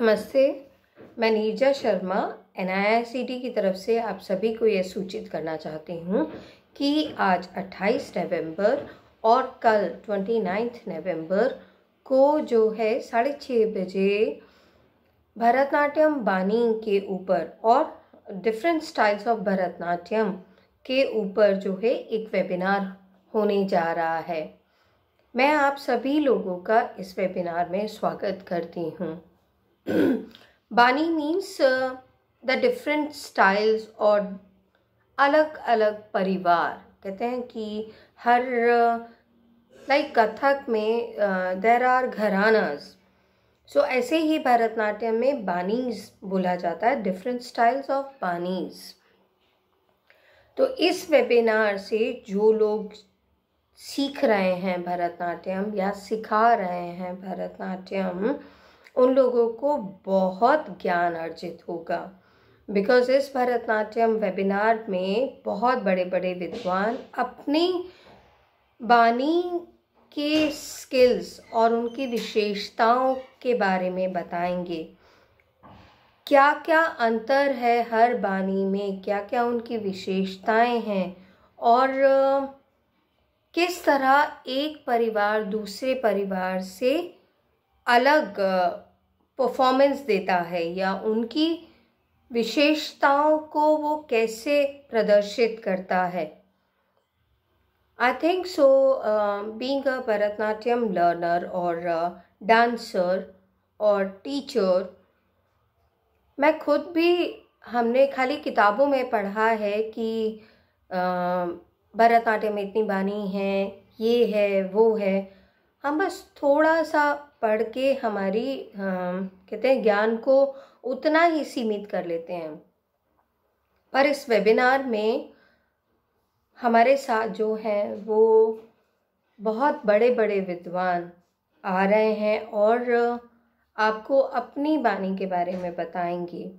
नमस्ते मैं नीरजा शर्मा एन की तरफ से आप सभी को यह सूचित करना चाहती हूँ कि आज 28 नवंबर और कल 29 नवंबर को जो है साढ़े छः बजे भरतनाट्यम बानी के ऊपर और डिफरेंट स्टाइल्स ऑफ भरतनाट्यम के ऊपर जो है एक वेबिनार होने जा रहा है मैं आप सभी लोगों का इस वेबिनार में स्वागत करती हूँ बानी मीन्स द डिफरेंट स्टाइल्स और अलग अलग परिवार कहते हैं कि हर लाइक uh, कथक में देर आर घरानाज सो ऐसे ही भरतनाट्यम में बानीज बोला जाता है डिफरेंट स्टाइल्स ऑफ बानीज तो इस वेबिनार से जो लोग सीख रहे हैं भरतनाट्यम या सिखा रहे हैं भरतनाट्यम उन लोगों को बहुत ज्ञान अर्जित होगा बिकॉज इस भरतनाट्यम वेबिनार में बहुत बड़े बड़े विद्वान अपनी बानी के स्किल्स और उनकी विशेषताओं के बारे में बताएंगे क्या क्या अंतर है हर बानी में क्या क्या उनकी विशेषताएं हैं और किस तरह एक परिवार दूसरे परिवार से अलग परफॉर्मेंस देता है या उनकी विशेषताओं को वो कैसे प्रदर्शित करता है I think so being a Bharatanatyam learner और डांसर uh, और टीचर मैं खुद भी हमने खाली किताबों में पढ़ा है कि uh, भरतनाट्यम इतनी बानी है ये है वो है हम हाँ, बस थोड़ा सा पढ़ के हमारी कहते हैं ज्ञान को उतना ही सीमित कर लेते हैं पर इस वेबिनार में हमारे साथ जो हैं वो बहुत बड़े बड़े विद्वान आ रहे हैं और आपको अपनी वाणी के बारे में बताएंगे